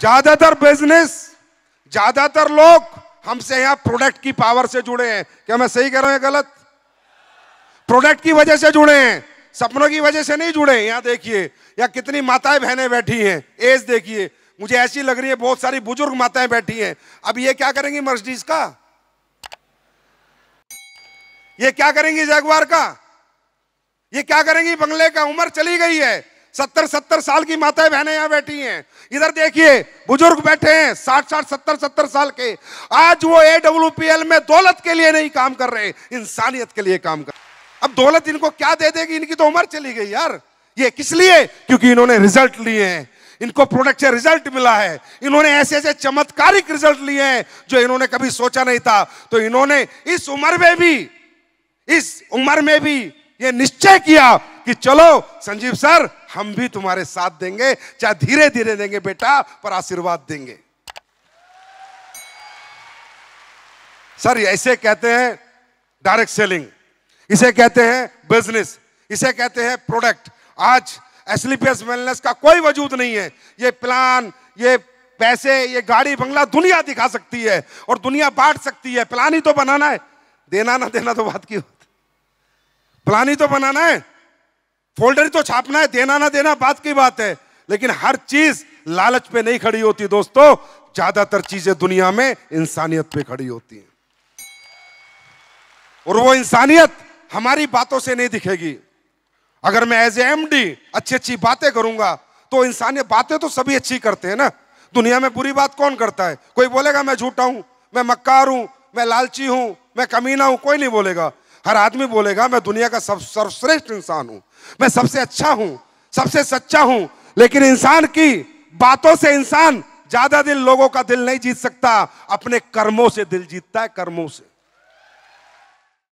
ज्यादातर बिजनेस ज्यादातर लोग हमसे यहां प्रोडक्ट की पावर से जुड़े हैं क्या मैं सही कह रहा हूं गलत प्रोडक्ट की वजह से जुड़े हैं सपनों की वजह से नहीं जुड़े यहां देखिए या कितनी माताएं बहनें बैठी हैं एज देखिए मुझे ऐसी लग रही है बहुत सारी बुजुर्ग माताएं बैठी हैं अब ये क्या करेंगी मर्सिडीज का ये क्या करेंगी जगवार का ये क्या करेंगी बंगले का उम्र चली गई है सत्तर सत्तर साल की माताएं बहनें यहां बैठी हैं इधर देखिए बुजुर्ग बैठे हैं साठ साठ सत्तर सत्तर साल के आज वो ए में दौलत के लिए नहीं काम कर रहे इंसानियत के लिए काम कर अब दौलत इनको क्या दे देगी इनकी तो उम्र चली गई यार ये किस लिए क्योंकि इन्होंने रिजल्ट लिए हैं इनको प्रोडक्ट से रिजल्ट मिला है इन्होंने ऐसे ऐसे चमत्कारिक रिजल्ट लिए हैं जो इन्होंने कभी सोचा नहीं था तो इन्होंने इस उम्र में भी इस उम्र में भी ये निश्चय किया कि चलो संजीव सर हम भी तुम्हारे साथ देंगे चाहे धीरे धीरे देंगे बेटा पर आशीर्वाद देंगे सर ऐसे कहते हैं डायरेक्ट सेलिंग इसे कहते हैं बिजनेस इसे कहते हैं प्रोडक्ट आज एसलीपीएस वेलनेस का कोई वजूद नहीं है ये प्लान ये पैसे ये गाड़ी बंगला दुनिया दिखा सकती है और दुनिया बांट सकती है प्लान ही तो बनाना है देना ना देना तो बात की होती प्लान ही तो बनाना है फोल्डर तो छापना है देना ना देना बात की बात है लेकिन हर चीज लालच पे नहीं खड़ी होती दोस्तों ज्यादातर चीजें दुनिया में इंसानियत पे खड़ी होती हैं और वो इंसानियत हमारी बातों से नहीं दिखेगी अगर मैं एज ए एम डी अच्छी अच्छी बातें करूंगा तो इंसानियत बातें तो सभी अच्छी करते हैं ना दुनिया में बुरी बात कौन करता है कोई बोलेगा मैं झूठा हूं मैं मक्का हूं मैं लालची हूं मैं कमीना हूं कोई नहीं बोलेगा हर आदमी बोलेगा मैं दुनिया का सब सर्वश्रेष्ठ इंसान हूं मैं सबसे अच्छा हूं सबसे सच्चा हूं लेकिन इंसान की बातों से इंसान ज्यादा दिन लोगों का दिल नहीं जीत सकता अपने कर्मों से दिल जीतता है कर्मों से